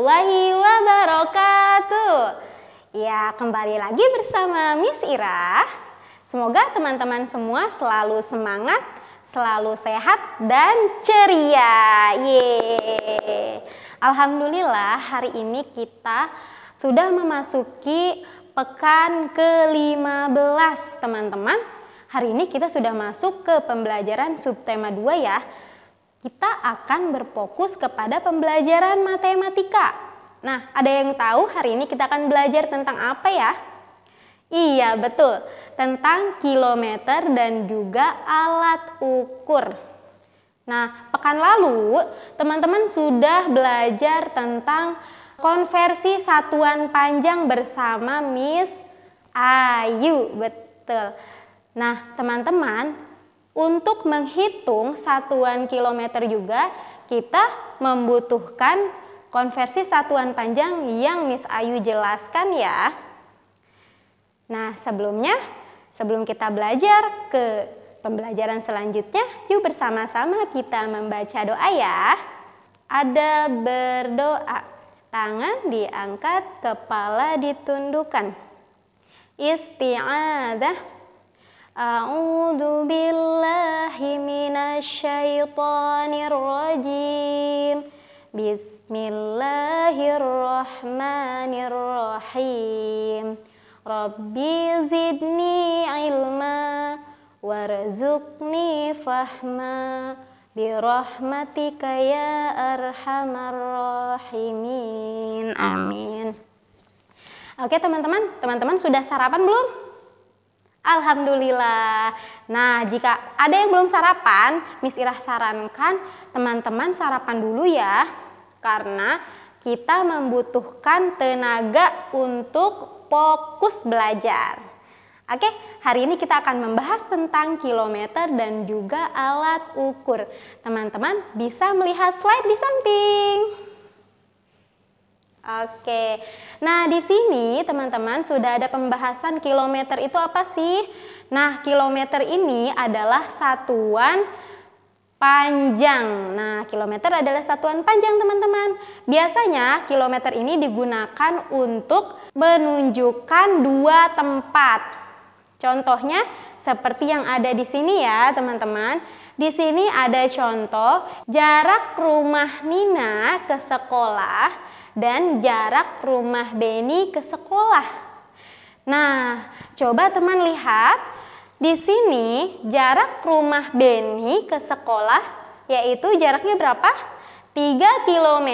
warahmatullahi wabarakatuh. Ya, kembali lagi bersama Miss Ira. Semoga teman-teman semua selalu semangat, selalu sehat dan ceria. Yeay. Alhamdulillah hari ini kita sudah memasuki pekan ke-15, teman-teman. Hari ini kita sudah masuk ke pembelajaran subtema 2 ya kita akan berfokus kepada pembelajaran matematika. Nah, ada yang tahu hari ini kita akan belajar tentang apa ya? Iya, betul. Tentang kilometer dan juga alat ukur. Nah, pekan lalu teman-teman sudah belajar tentang konversi satuan panjang bersama Miss Ayu. Betul. Nah, teman-teman, untuk menghitung satuan kilometer juga, kita membutuhkan konversi satuan panjang yang Miss Ayu jelaskan ya. Nah, sebelumnya, sebelum kita belajar ke pembelajaran selanjutnya, yuk bersama-sama kita membaca doa ya. Ada berdoa, tangan diangkat, kepala ditundukkan. Isti'adah A'udhu billahi minasyaitanir rajim Bismillahirrahmanirrahim Rabbi zidni ilma Warzukni fahma Birahmatika ya arhamar Amin Oke teman-teman, teman-teman sudah sarapan belum? Alhamdulillah. Nah, jika ada yang belum sarapan, Miss Ira sarankan teman-teman sarapan dulu ya. Karena kita membutuhkan tenaga untuk fokus belajar. Oke, hari ini kita akan membahas tentang kilometer dan juga alat ukur. Teman-teman bisa melihat slide di samping. Oke, nah di sini teman-teman sudah ada pembahasan kilometer itu apa sih? Nah, kilometer ini adalah satuan panjang. Nah, kilometer adalah satuan panjang teman-teman. Biasanya kilometer ini digunakan untuk menunjukkan dua tempat. Contohnya seperti yang ada di sini ya teman-teman. Di sini ada contoh jarak rumah Nina ke sekolah dan jarak rumah Beni ke sekolah. Nah, coba teman lihat di sini jarak rumah Beni ke sekolah yaitu jaraknya berapa? 3 km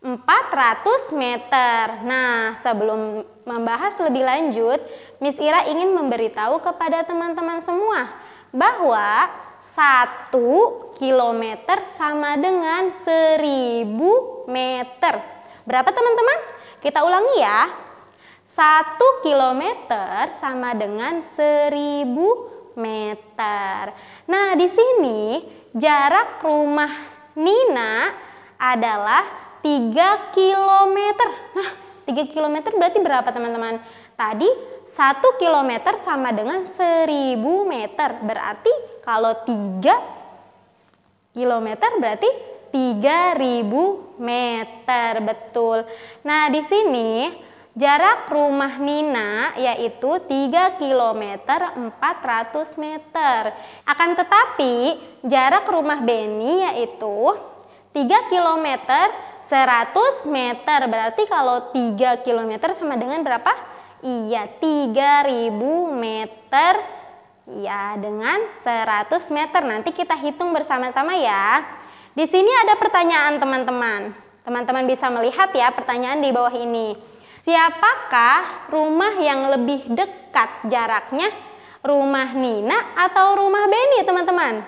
400 meter. Nah, sebelum membahas lebih lanjut, Miss Ira ingin memberitahu kepada teman-teman semua bahwa satu km sama dengan 1000 meter. Berapa teman-teman? Kita ulangi ya. 1 km sama dengan 1000 meter. Nah, di sini jarak rumah Nina adalah 3 km. Nah, 3 km berarti berapa teman-teman? Tadi 1 km sama dengan 1000 meter. Berarti kalau 3 Kilometer berarti 3000 meter, betul. Nah, di sini jarak rumah Nina yaitu 3 km 400 meter. Akan tetapi, jarak rumah Beni yaitu 3 km 100 meter. Berarti kalau 3 km sama dengan berapa? Iya, 3000 meter Ya, dengan 100 meter. Nanti kita hitung bersama-sama ya. Di sini ada pertanyaan teman-teman. Teman-teman bisa melihat ya pertanyaan di bawah ini. Siapakah rumah yang lebih dekat jaraknya? Rumah Nina atau rumah Benny teman-teman?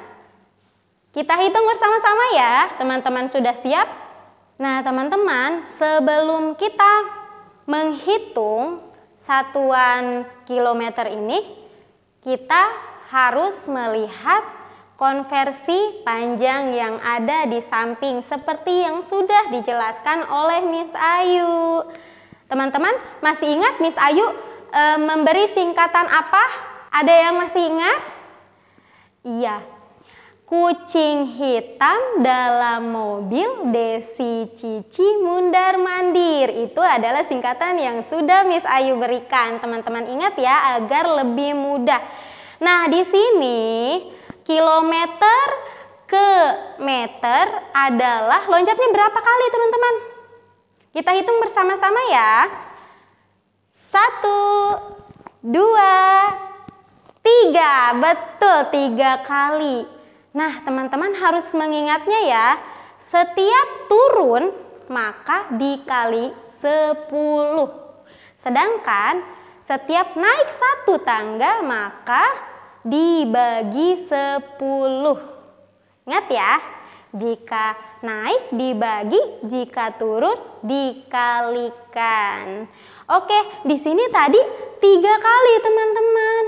Kita hitung bersama-sama ya. Teman-teman sudah siap? Nah, teman-teman, sebelum kita menghitung satuan kilometer ini, kita harus melihat konversi panjang yang ada di samping seperti yang sudah dijelaskan oleh Miss Ayu. Teman-teman masih ingat Miss Ayu e, memberi singkatan apa? Ada yang masih ingat? Iya, Kucing hitam dalam mobil Desi Cici mundar mandir. Itu adalah singkatan yang sudah Miss Ayu berikan. Teman-teman ingat ya agar lebih mudah. Nah, di sini kilometer ke meter adalah loncatnya berapa kali, teman-teman? Kita hitung bersama-sama ya. Satu, dua, tiga. Betul, tiga kali. Nah, teman-teman harus mengingatnya ya. Setiap turun maka dikali 10. Sedangkan setiap naik satu tangga maka dibagi 10. Ingat ya, jika naik dibagi, jika turun dikalikan. Oke, di sini tadi tiga kali teman-teman.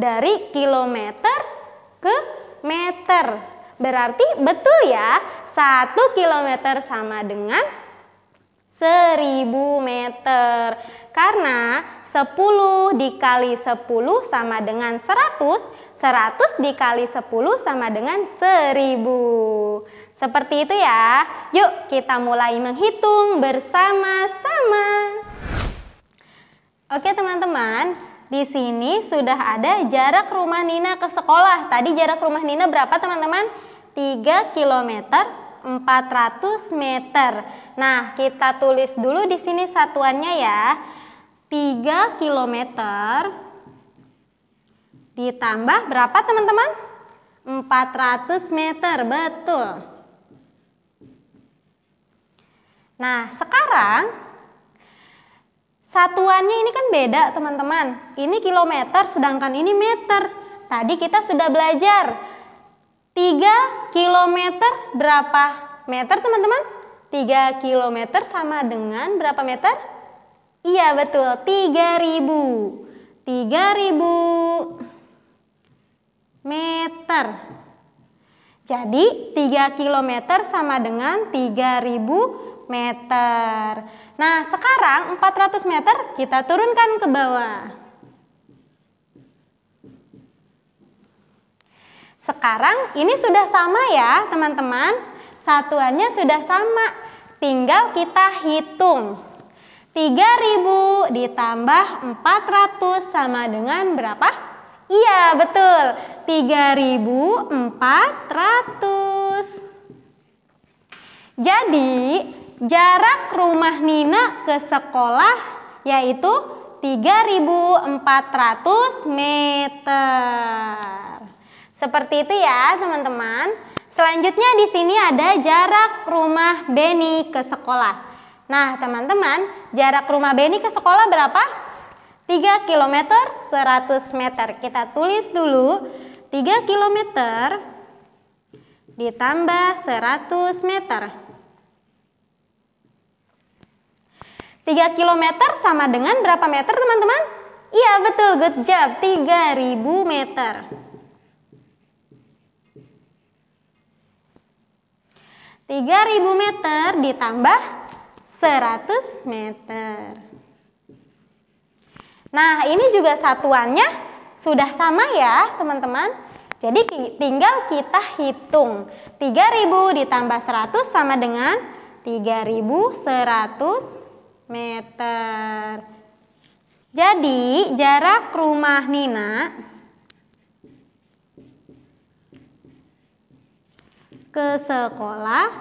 Dari kilometer ke meter. Berarti betul ya, 1 km sama dengan 1000 meter. Karena 10 dikali 10 sama dengan 100, 100 dikali 10 sama dengan 1000. Seperti itu ya. Yuk kita mulai menghitung bersama-sama. Oke teman-teman, di sini sudah ada jarak rumah Nina ke sekolah. Tadi jarak rumah Nina berapa teman-teman? 3 km 400 meter. Nah, kita tulis dulu di sini satuannya ya. 3 km ditambah berapa teman-teman? 400 meter, betul. Nah, sekarang Satuannya ini kan beda teman-teman. Ini kilometer sedangkan ini meter. Tadi kita sudah belajar 3 kilometer berapa meter teman-teman? 3 kilometer sama dengan berapa meter? Iya betul, 3000. 3000 meter. Jadi 3 kilometer sama dengan 3000 meter. Nah, sekarang 400 meter kita turunkan ke bawah. Sekarang ini sudah sama ya teman-teman. Satuannya sudah sama. Tinggal kita hitung. 3000 ditambah 400 sama dengan berapa? Iya, betul. 3400. Jadi, Jarak rumah Nina ke sekolah yaitu 3400 meter. Seperti itu ya teman-teman. Selanjutnya di sini ada jarak rumah Beni ke sekolah. Nah teman-teman, jarak rumah Beni ke sekolah berapa? 3 km 100 meter. Kita tulis dulu 3 km ditambah 100 meter. 3 km sama dengan berapa meter teman-teman? Iya betul, good job. 3000 meter. Tiga ribu meter ditambah seratus meter. Nah, ini juga satuannya sudah sama ya, teman-teman. Jadi tinggal kita hitung. tiga ribu ditambah seratus sama dengan tiga ribu seratus meter. Jadi jarak rumah Nina ke sekolah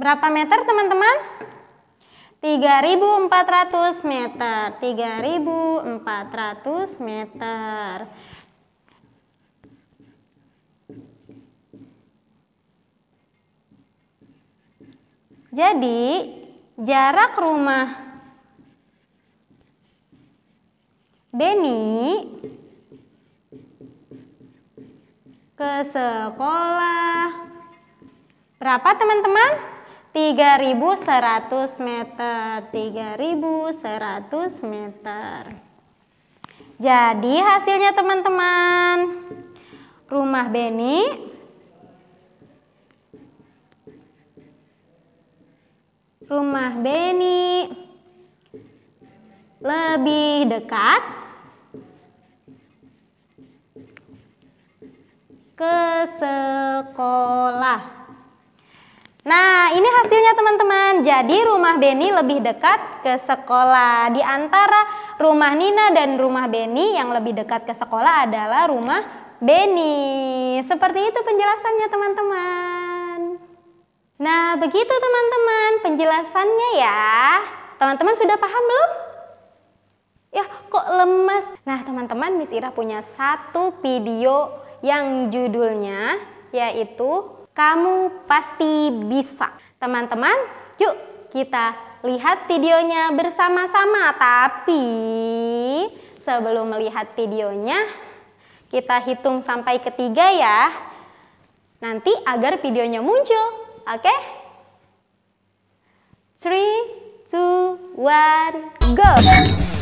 berapa meter teman-teman? 3.400 meter, 3.400 meter. Jadi jarak rumah Beni ke sekolah berapa teman-teman? 3100 meter 3100 meter jadi hasilnya teman-teman rumah Beni rumah Beni lebih dekat ke sekolah. Nah, ini hasilnya teman-teman. Jadi rumah Beni lebih dekat ke sekolah. Di antara rumah Nina dan rumah Beni yang lebih dekat ke sekolah adalah rumah Beni. Seperti itu penjelasannya teman-teman. Nah, begitu teman-teman penjelasannya ya. Teman-teman sudah paham belum? Ya, kok lemes? Nah, teman-teman Miss Ira punya satu video yang judulnya yaitu Kamu Pasti Bisa. Teman-teman, yuk kita lihat videonya bersama-sama. Tapi sebelum melihat videonya, kita hitung sampai ketiga ya. Nanti agar videonya muncul. Oke? Okay? 3, 2, 1, go!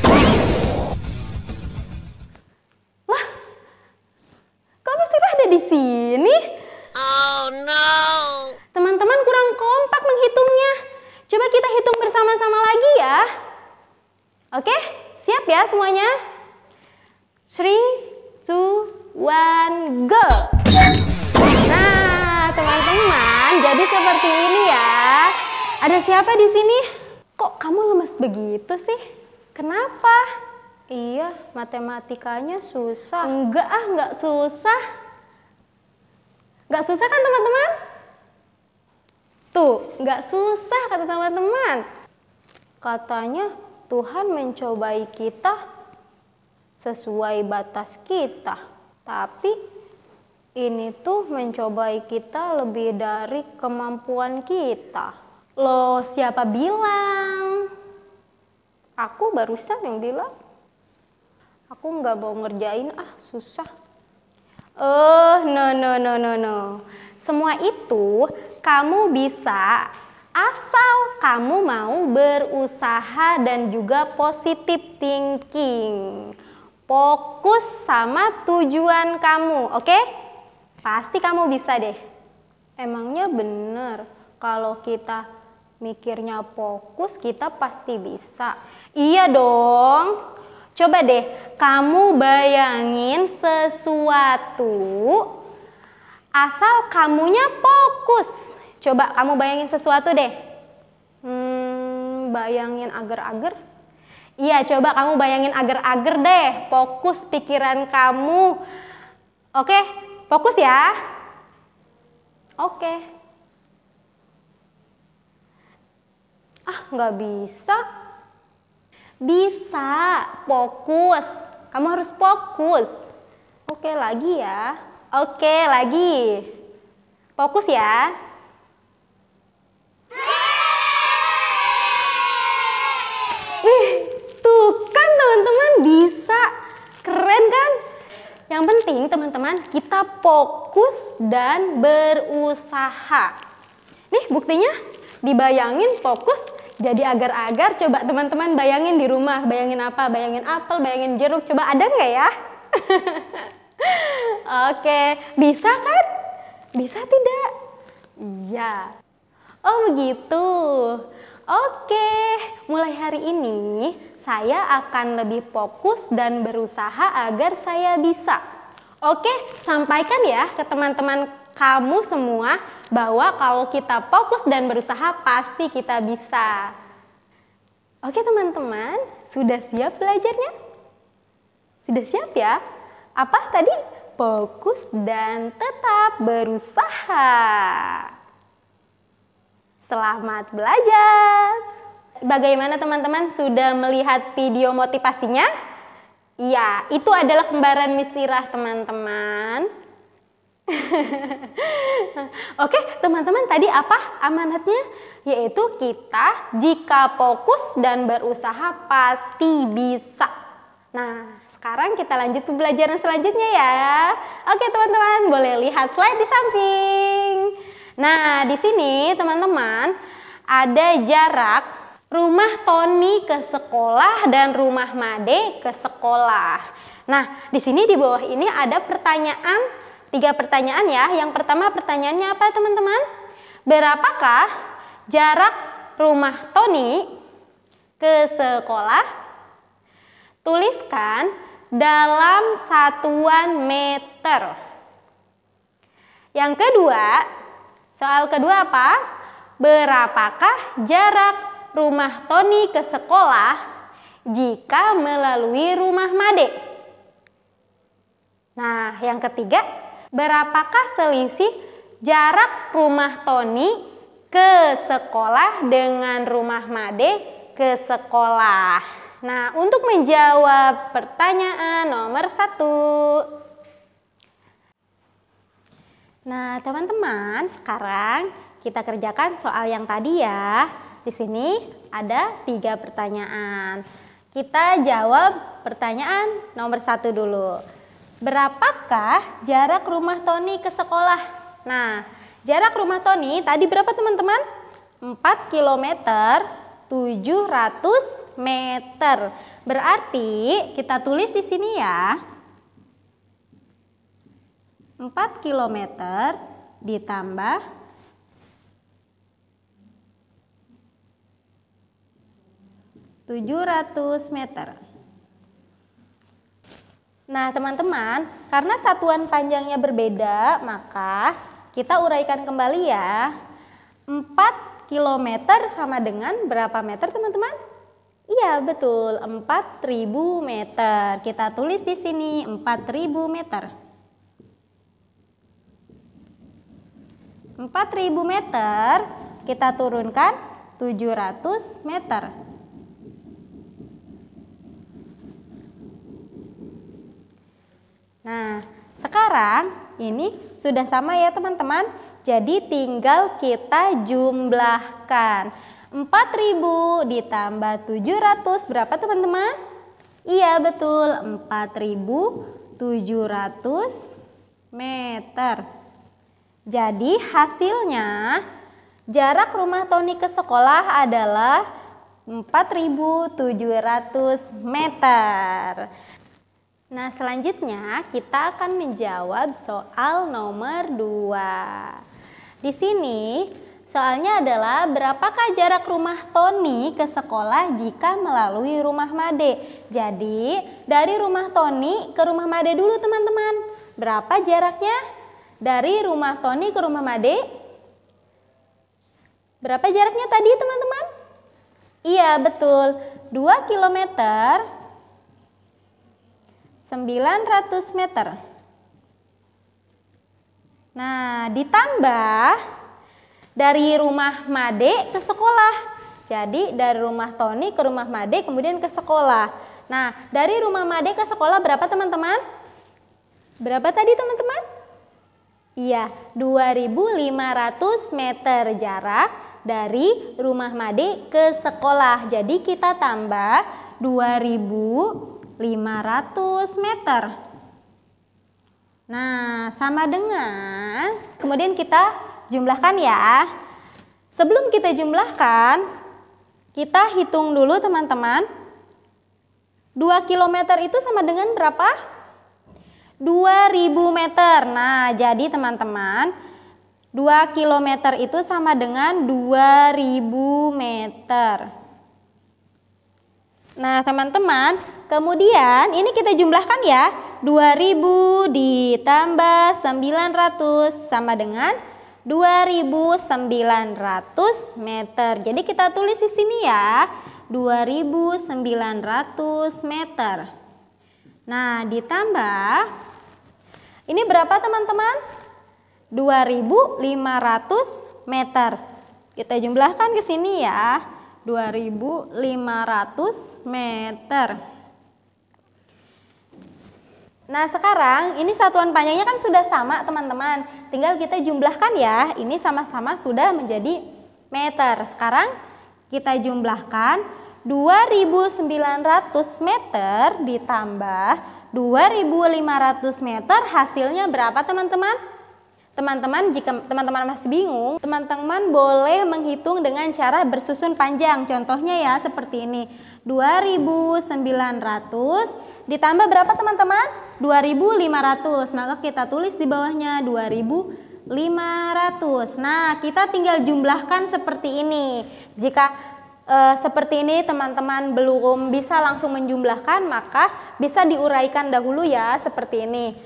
matematikanya susah. Enggak ah, enggak susah. Enggak susah kan teman-teman? Tuh, enggak susah kata teman-teman. Katanya Tuhan mencobai kita sesuai batas kita. Tapi ini tuh mencobai kita lebih dari kemampuan kita. Loh, siapa bilang? Aku barusan yang bilang aku nggak mau ngerjain ah susah eh uh, no no no no no semua itu kamu bisa asal kamu mau berusaha dan juga positif thinking fokus sama tujuan kamu oke okay? pasti kamu bisa deh emangnya bener kalau kita mikirnya fokus kita pasti bisa iya dong Coba deh, kamu bayangin sesuatu asal kamunya fokus. Coba kamu bayangin sesuatu deh. Hmm, bayangin agar-agar. Iya, coba kamu bayangin agar-agar deh. Fokus pikiran kamu. Oke, fokus ya. Oke. Ah, nggak bisa. Bisa, fokus. Kamu harus fokus. Oke, lagi ya. Oke, lagi. Fokus ya. Eh, tuh kan teman-teman bisa. Keren kan? Yang penting teman-teman kita fokus dan berusaha. Nih buktinya dibayangin fokus jadi agar-agar coba teman-teman bayangin di rumah, bayangin apa? Bayangin apel, bayangin jeruk. Coba ada nggak ya? Oke, bisa kan? Bisa tidak? Iya. Oh begitu. Oke, mulai hari ini saya akan lebih fokus dan berusaha agar saya bisa. Oke, sampaikan ya ke teman-teman kamu semua bahwa kalau kita fokus dan berusaha pasti kita bisa. Oke teman-teman, sudah siap belajarnya? Sudah siap ya? Apa tadi? Fokus dan tetap berusaha. Selamat belajar. Bagaimana teman-teman sudah melihat video motivasinya? Ya, itu adalah kembaran misirah teman-teman Oke, teman-teman tadi apa amanatnya? Yaitu kita jika fokus dan berusaha pasti bisa. Nah, sekarang kita lanjut pembelajaran selanjutnya ya. Oke, teman-teman, boleh lihat slide di samping. Nah, di sini teman-teman ada jarak rumah Tony ke sekolah dan rumah Made ke sekolah. Nah, di sini di bawah ini ada pertanyaan Tiga pertanyaan ya. Yang pertama pertanyaannya apa teman-teman? Berapakah jarak rumah Tony ke sekolah? Tuliskan dalam satuan meter. Yang kedua, soal kedua apa? Berapakah jarak rumah Tony ke sekolah jika melalui rumah Made? Nah, yang ketiga, Berapakah selisih jarak rumah Tony ke sekolah dengan rumah Made ke sekolah? Nah, untuk menjawab pertanyaan nomor satu. Nah, teman-teman, sekarang kita kerjakan soal yang tadi ya. Di sini ada tiga pertanyaan. Kita jawab pertanyaan nomor satu dulu. Berapakah jarak rumah Tony ke sekolah? Nah, jarak rumah Tony tadi berapa teman-teman? 4 km 700 meter. Berarti kita tulis di sini ya. 4 km ditambah 700 meter. Nah, teman-teman, karena satuan panjangnya berbeda, maka kita uraikan kembali ya. 4 km sama dengan berapa meter, teman-teman? Iya, betul. 4000 meter. Kita tulis di sini 4000 meter. 4000 meter kita turunkan 700 meter. Nah, sekarang ini sudah sama ya teman-teman. Jadi tinggal kita jumlahkan. 4000 ditambah 700 berapa teman-teman? Iya betul, 4700 meter. Jadi hasilnya jarak rumah Tony ke sekolah adalah 4700 meter. Nah, selanjutnya kita akan menjawab soal nomor 2. Di sini soalnya adalah berapakah jarak rumah Tony ke sekolah jika melalui rumah Made? Jadi, dari rumah Tony ke rumah Made dulu teman-teman. Berapa jaraknya? Dari rumah Tony ke rumah Made? Berapa jaraknya tadi teman-teman? Iya, betul. 2 kilometer 900 meter. Nah, ditambah dari rumah Made ke sekolah. Jadi dari rumah Tony ke rumah Made kemudian ke sekolah. Nah, dari rumah Made ke sekolah berapa teman-teman? Berapa tadi teman-teman? Iya, 2500 meter jarak dari rumah Made ke sekolah. Jadi kita tambah 2000 500 meter. Nah, sama dengan, kemudian kita jumlahkan ya. Sebelum kita jumlahkan, kita hitung dulu teman-teman. 2 km itu sama dengan berapa? 2000 meter. Nah, jadi teman-teman, 2 km itu sama dengan 2000 meter. Nah, teman-teman, Kemudian ini kita jumlahkan ya. 2000 ditambah 900 sama dengan 2900 meter. Jadi kita tulis di sini ya. 2900 meter. Nah, ditambah ini berapa teman-teman? 2500 meter. Kita jumlahkan ke sini ya. 2500 meter. Nah sekarang ini satuan panjangnya kan sudah sama teman-teman. Tinggal kita jumlahkan ya. Ini sama-sama sudah menjadi meter. Sekarang kita jumlahkan 2.900 meter ditambah 2.500 meter hasilnya berapa teman-teman? Teman-teman jika teman-teman masih bingung, teman-teman boleh menghitung dengan cara bersusun panjang. Contohnya ya seperti ini. 2.900 ditambah berapa teman-teman? 2500 maka kita tulis di bawahnya 2500 nah kita tinggal jumlahkan seperti ini jika e, seperti ini teman-teman belum bisa langsung menjumlahkan maka bisa diuraikan dahulu ya seperti ini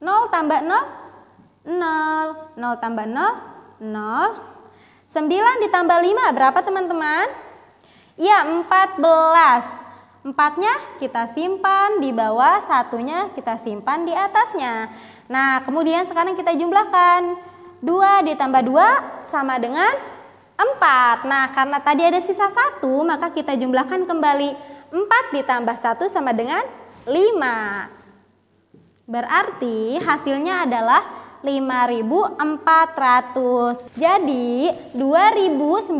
0 tambah 0 0 0 tambah 0 0 9 ditambah 5 berapa teman-teman? Ya 14 Empatnya kita simpan di bawah, satunya kita simpan di atasnya. Nah, kemudian sekarang kita jumlahkan. 2 ditambah 2 sama dengan 4. Nah, karena tadi ada sisa 1, maka kita jumlahkan kembali. 4 ditambah 1 sama dengan 5. Berarti hasilnya adalah 5. 5.400. Jadi 2.900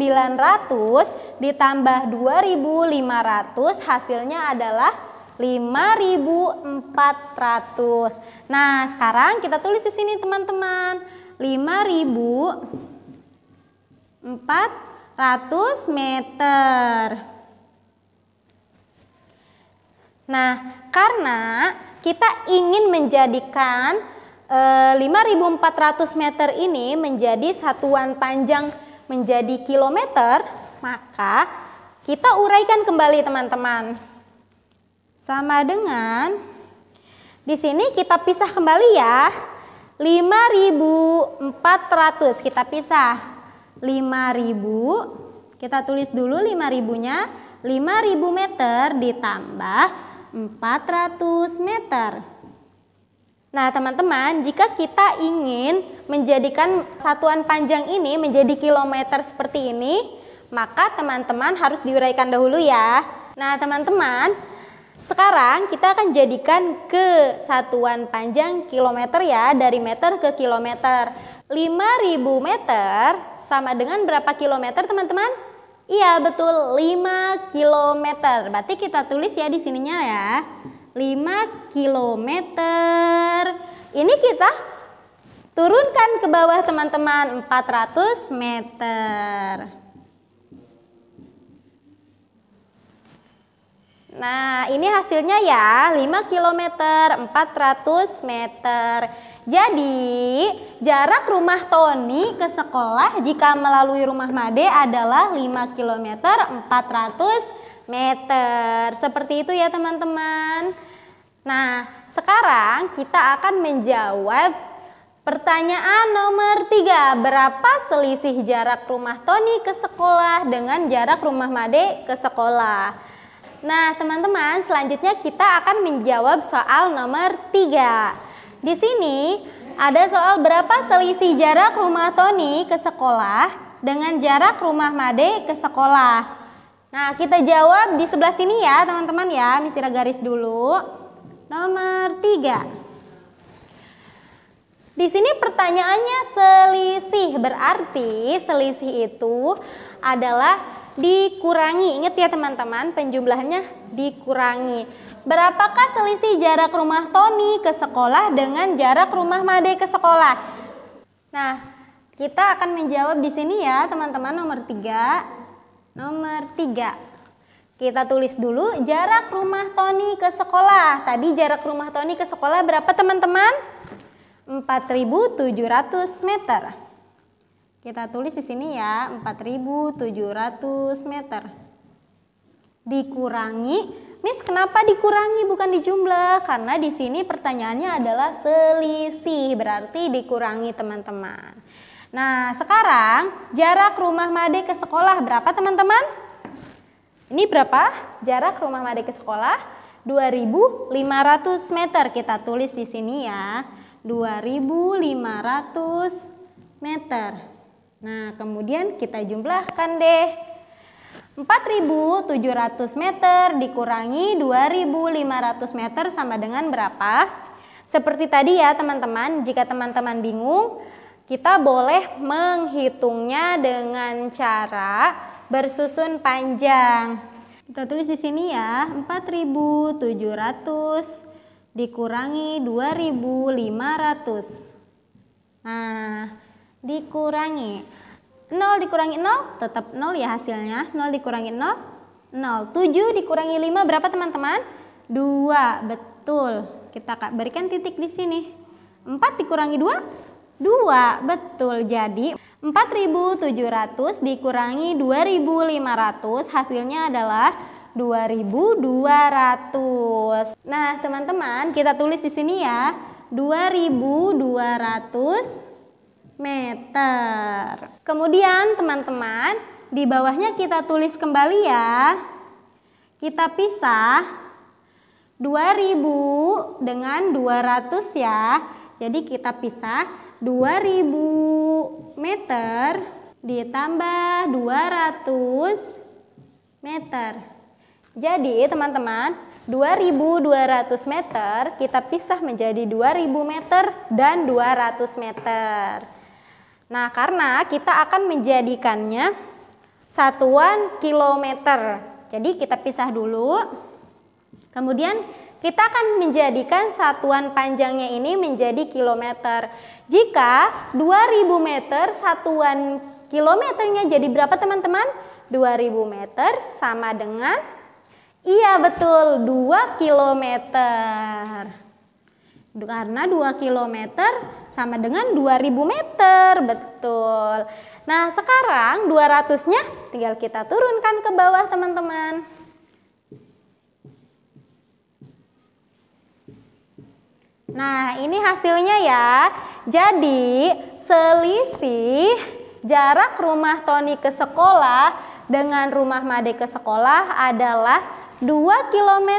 ditambah 2.500 hasilnya adalah 5.400. Nah, sekarang kita tulis di sini teman-teman. 5.400 meter. Nah, karena kita ingin menjadikan 5.400 eh, meter ini menjadi satuan panjang menjadi kilometer, maka kita uraikan kembali teman-teman. Sama dengan, di sini kita pisah kembali ya. 5.400 kita pisah. 5.000, kita tulis dulu 5.000-nya. 5.000 meter ditambah 400 meter. Nah, teman-teman, jika kita ingin menjadikan satuan panjang ini menjadi kilometer seperti ini, maka teman-teman harus diuraikan dahulu ya. Nah, teman-teman, sekarang kita akan jadikan ke satuan panjang kilometer ya, dari meter ke kilometer. 5000 meter sama dengan berapa kilometer, teman-teman? Iya, betul, 5 kilometer. Berarti kita tulis ya di sininya ya. 5 km. Ini kita turunkan ke bawah teman-teman 400 meter. Nah, ini hasilnya ya, 5 km 400 meter. Jadi, jarak rumah Tony ke sekolah jika melalui rumah Made adalah 5 km 400 meter. Seperti itu ya, teman-teman. Nah, sekarang kita akan menjawab pertanyaan nomor 3. Berapa selisih jarak rumah Tony ke sekolah dengan jarak rumah Made ke sekolah? Nah, teman-teman, selanjutnya kita akan menjawab soal nomor 3. Di sini ada soal berapa selisih jarak rumah Tony ke sekolah dengan jarak rumah Made ke sekolah. Nah, kita jawab di sebelah sini ya, teman-teman ya. Misira garis dulu. Nomor 3. Di sini pertanyaannya selisih. Berarti selisih itu adalah dikurangi. Ingat ya teman-teman, penjumlahannya dikurangi. Berapakah selisih jarak rumah Tony ke sekolah dengan jarak rumah Made ke sekolah? Nah, kita akan menjawab di sini ya teman-teman nomor 3. Nomor 3. Kita tulis dulu jarak rumah Tony ke sekolah. Tadi jarak rumah Tony ke sekolah berapa teman-teman? 4.700 meter. Kita tulis di sini ya, 4.700 meter. Dikurangi Miss, kenapa dikurangi bukan dijumlah? Karena di sini pertanyaannya adalah selisih, berarti dikurangi teman-teman. Nah, sekarang jarak rumah Made ke sekolah berapa teman-teman? Ini berapa? Jarak rumah Made ke sekolah 2500 meter. Kita tulis di sini ya. 2500 meter. Nah, kemudian kita jumlahkan deh. 4700 meter dikurangi 2500 meter sama dengan berapa? Seperti tadi ya teman-teman, jika teman-teman bingung, kita boleh menghitungnya dengan cara bersusun panjang. Kita tulis di sini ya, 4700 dikurangi 2500. Nah, dikurangi 0 dikurangi 0 tetap 0 ya hasilnya. 0 dikurangi 0 0. 7 dikurangi 5 berapa teman-teman? 2. Betul. Kita berikan titik di sini. 4 dikurangi 2 2. Betul. Jadi 4.700 dikurangi 2.500 hasilnya adalah 2.200. Nah, teman-teman, kita tulis di sini ya. 2.200 meter. Kemudian, teman-teman, di bawahnya kita tulis kembali ya. Kita pisah 2.000 dengan 200 ya. Jadi kita pisah 2000 meter ditambah 200 meter. Jadi teman-teman, 2200 meter kita pisah menjadi 2000 meter dan 200 meter. Nah, karena kita akan menjadikannya satuan kilometer. Jadi kita pisah dulu. Kemudian kita akan menjadikan satuan panjangnya ini menjadi kilometer. Jika 2000 meter satuan kilometernya jadi berapa teman-teman? 2000 meter sama dengan Iya betul 2 kilometer Karena 2 kilometer sama dengan 2000 meter Betul Nah sekarang 200 nya tinggal kita turunkan ke bawah teman-teman Nah ini hasilnya ya jadi selisih jarak rumah Tony ke sekolah dengan rumah Made ke sekolah adalah 2 km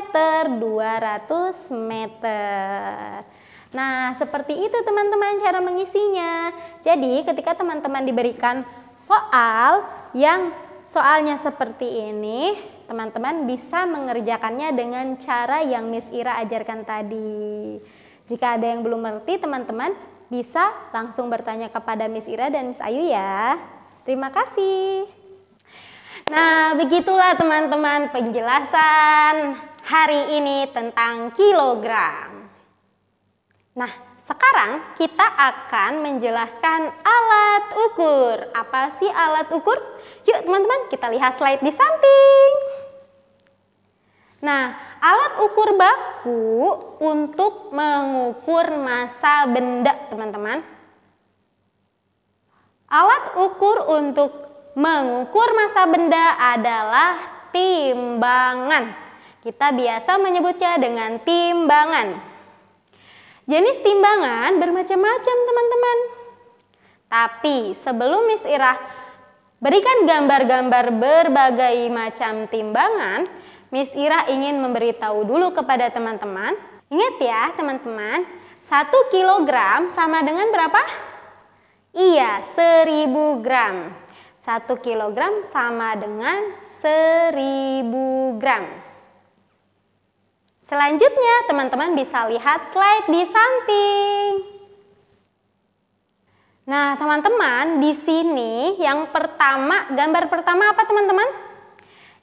200 meter. Nah, seperti itu teman-teman cara mengisinya. Jadi, ketika teman-teman diberikan soal yang soalnya seperti ini, teman-teman bisa mengerjakannya dengan cara yang Miss Ira ajarkan tadi. Jika ada yang belum mengerti, teman-teman bisa langsung bertanya kepada Miss Ira dan Miss Ayu ya. Terima kasih. Nah, begitulah teman-teman penjelasan hari ini tentang kilogram. Nah, sekarang kita akan menjelaskan alat ukur. Apa sih alat ukur? Yuk teman-teman kita lihat slide di samping. Nah, Alat ukur baku untuk mengukur massa benda, teman-teman. Alat ukur untuk mengukur massa benda adalah timbangan. Kita biasa menyebutnya dengan timbangan. Jenis timbangan bermacam-macam, teman-teman. Tapi sebelum Miss Irah berikan gambar-gambar berbagai macam timbangan, Miss Ira ingin memberitahu dulu kepada teman-teman. Ingat ya teman-teman, 1 kg sama dengan berapa? Iya, 1000 gram. 1 kg sama dengan 1000 gram. Selanjutnya, teman-teman bisa lihat slide di samping. Nah, teman-teman, di sini yang pertama, gambar pertama apa teman-teman?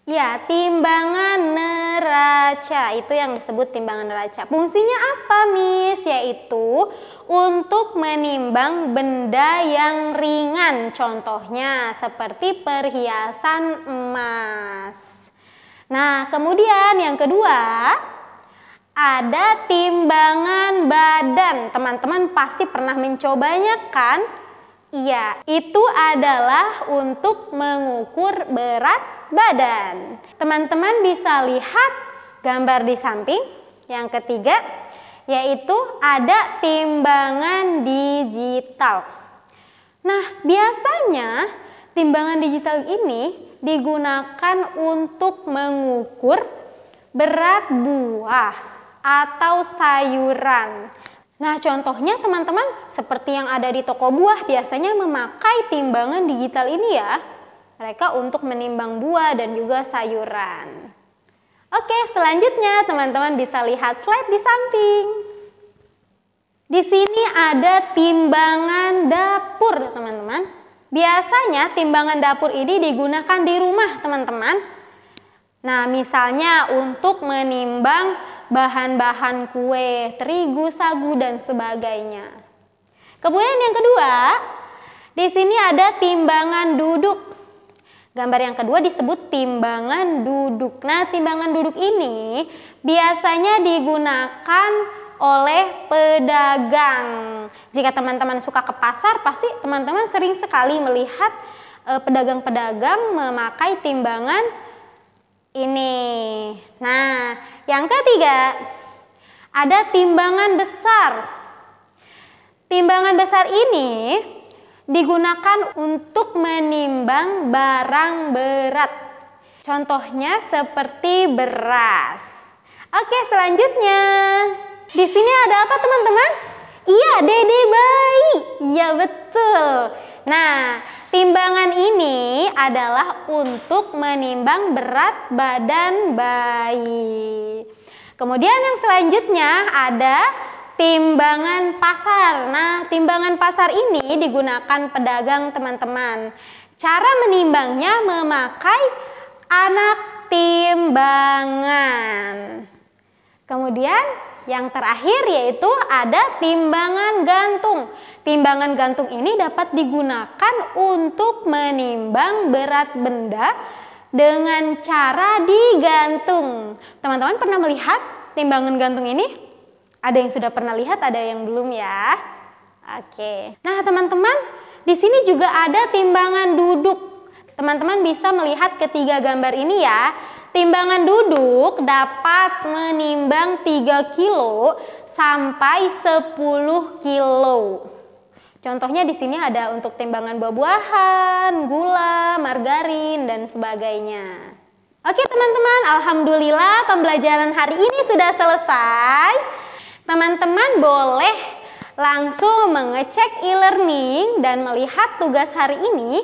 Ya, timbangan neraca itu yang disebut timbangan neraca. Fungsinya apa, Miss? Yaitu untuk menimbang benda yang ringan. Contohnya seperti perhiasan emas. Nah, kemudian yang kedua, ada timbangan badan. Teman-teman pasti pernah mencobanya kan? Iya, itu adalah untuk mengukur berat badan. Teman-teman bisa lihat gambar di samping. Yang ketiga, yaitu ada timbangan digital. Nah, biasanya timbangan digital ini digunakan untuk mengukur berat buah atau sayuran. Nah, contohnya teman-teman seperti yang ada di toko buah biasanya memakai timbangan digital ini ya. Mereka untuk menimbang buah dan juga sayuran. Oke, selanjutnya teman-teman bisa lihat slide di samping. Di sini ada timbangan dapur, teman-teman. Biasanya timbangan dapur ini digunakan di rumah, teman-teman. Nah, misalnya untuk menimbang bahan-bahan kue, terigu, sagu, dan sebagainya. Kemudian yang kedua, di sini ada timbangan duduk. Gambar yang kedua disebut timbangan duduk. Nah, timbangan duduk ini biasanya digunakan oleh pedagang. Jika teman-teman suka ke pasar, pasti teman-teman sering sekali melihat eh, pedagang-pedagang memakai timbangan ini. Nah, yang ketiga, ada timbangan besar. Timbangan besar ini digunakan untuk menimbang barang berat. Contohnya seperti beras. Oke, selanjutnya. Di sini ada apa teman-teman? Iya, dede bayi. Iya, betul. Nah, Timbangan ini adalah untuk menimbang berat badan bayi. Kemudian yang selanjutnya ada timbangan pasar. Nah, timbangan pasar ini digunakan pedagang teman-teman. Cara menimbangnya memakai anak timbangan. Kemudian yang terakhir yaitu ada timbangan gantung. Timbangan gantung ini dapat digunakan untuk menimbang berat benda dengan cara digantung. Teman-teman pernah melihat timbangan gantung ini? Ada yang sudah pernah lihat, ada yang belum ya? Oke. Nah, teman-teman, di sini juga ada timbangan duduk. Teman-teman bisa melihat ketiga gambar ini ya. Timbangan duduk dapat menimbang 3 kilo sampai 10 kilo. Contohnya di sini ada untuk timbangan buah-buahan, gula, margarin, dan sebagainya. Oke teman-teman, Alhamdulillah pembelajaran hari ini sudah selesai. Teman-teman boleh langsung mengecek e-learning dan melihat tugas hari ini.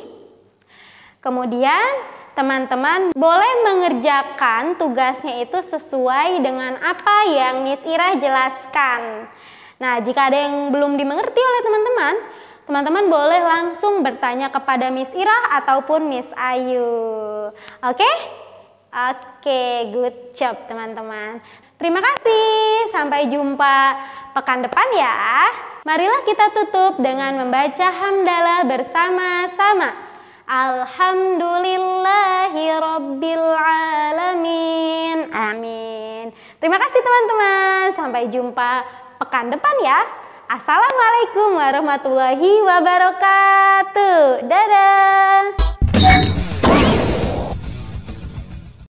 Kemudian teman-teman boleh mengerjakan tugasnya itu sesuai dengan apa yang Miss Ira jelaskan. Nah, jika ada yang belum dimengerti oleh teman-teman, teman-teman boleh langsung bertanya kepada Miss Ira ataupun Miss Ayu. Oke? Oke, good job teman-teman. Terima kasih. Sampai jumpa pekan depan ya. Marilah kita tutup dengan membaca hamdalah bersama-sama. Alhamdulillahirobbilalamin. Amin. Terima kasih teman-teman. Sampai jumpa pekan depan ya. Assalamualaikum warahmatullahi wabarakatuh. Dadah.